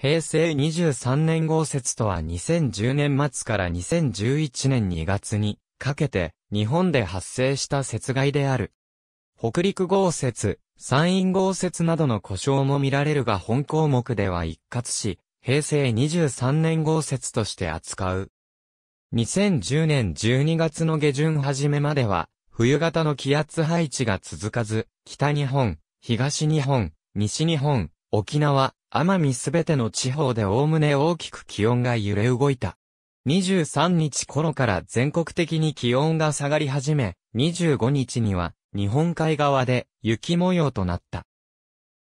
平成23年豪雪とは2010年末から2011年2月にかけて日本で発生した雪害である。北陸豪雪、山陰豪雪などの故障も見られるが本項目では一括し、平成23年豪雪として扱う。2010年12月の下旬始めまでは、冬型の気圧配置が続かず、北日本、東日本、西日本、沖縄、奄美すべての地方でおおむね大きく気温が揺れ動いた。23日頃から全国的に気温が下がり始め、25日には日本海側で雪模様となった。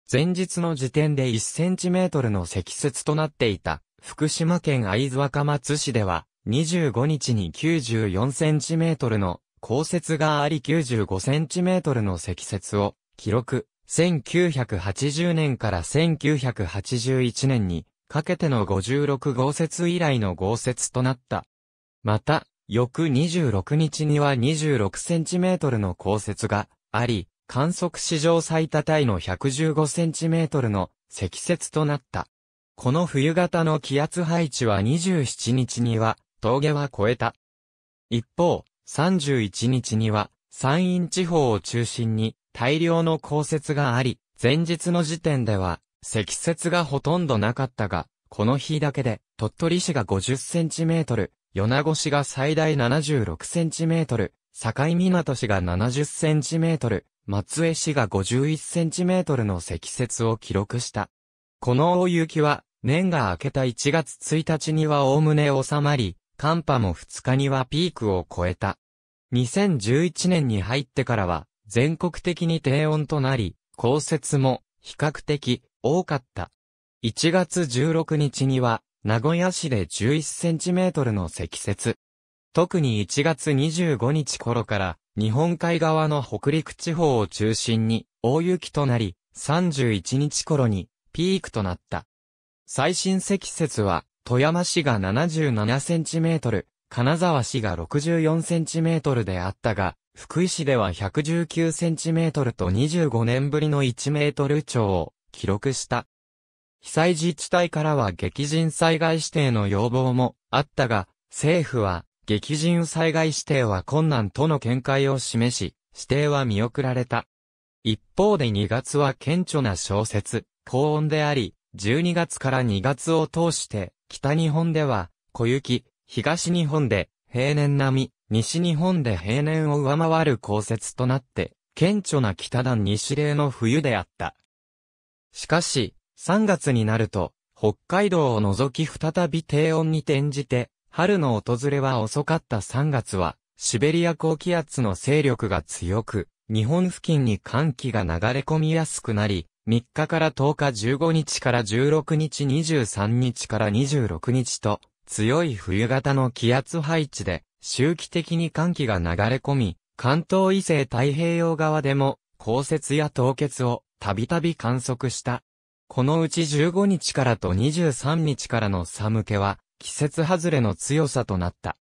前日の時点で1センチメートルの積雪となっていた福島県会津若松市では25日に94センチメートルの降雪があり95センチメートルの積雪を記録1980年から1981年にかけての56豪雪以来の豪雪となった。また、翌26日には26センチメートルの降雪があり、観測史上最多タイの115センチメートルの積雪となった。この冬型の気圧配置は27日には峠は越えた。一方、31日には山陰地方を中心に大量の降雪があり、前日の時点では積雪がほとんどなかったが、この日だけで鳥取市が50センチメートル、米子市が最大76センチメートル、境港市が70センチメートル、松江市が51センチメートルの積雪を記録した。この大雪は、年が明けた1月1日にはおおむね収まり、寒波も2日にはピークを超えた。2011年に入ってからは、全国的に低温となり、降雪も比較的多かった。1月16日には、名古屋市で11センチメートルの積雪。特に1月25日頃から、日本海側の北陸地方を中心に大雪となり、31日頃にピークとなった。最新積雪は、富山市が77センチメートル、金沢市が64センチメートルであったが、福井市では119センチメートルと25年ぶりの1メートル超を記録した。被災自治体からは激甚災害指定の要望もあったが、政府は激甚災害指定は困難との見解を示し、指定は見送られた。一方で2月は顕著な小説、高温であり、12月から2月を通して、北日本では、小雪、東日本で平年並み、西日本で平年を上回る降雪となって、顕著な北段西冷の冬であった。しかし、3月になると、北海道を除き再び低温に転じて、春の訪れは遅かった3月は、シベリア高気圧の勢力が強く、日本付近に寒気が流れ込みやすくなり、3日から10日15日から16日23日から26日と、強い冬型の気圧配置で、周期的に寒気が流れ込み、関東以西太平洋側でも、降雪や凍結をたびたび観測した。このうち15日からと23日からの寒気は、季節外れの強さとなった。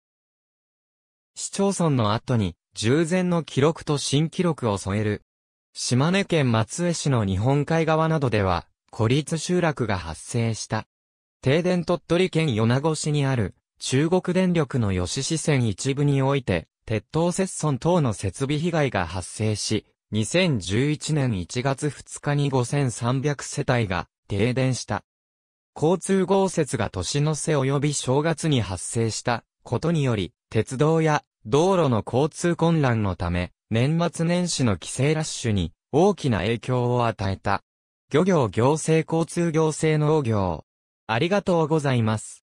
市町村の後に、従前の記録と新記録を添える。島根県松江市の日本海側などでは、孤立集落が発生した。停電鳥取県米子市にある、中国電力の吉支線一部において、鉄塔接損等の設備被害が発生し、2011年1月2日に5300世帯が停電した。交通豪雪が年の瀬及び正月に発生したことにより、鉄道や道路の交通混乱のため、年末年始の帰省ラッシュに大きな影響を与えた。漁業行政交通行政農業、ありがとうございます。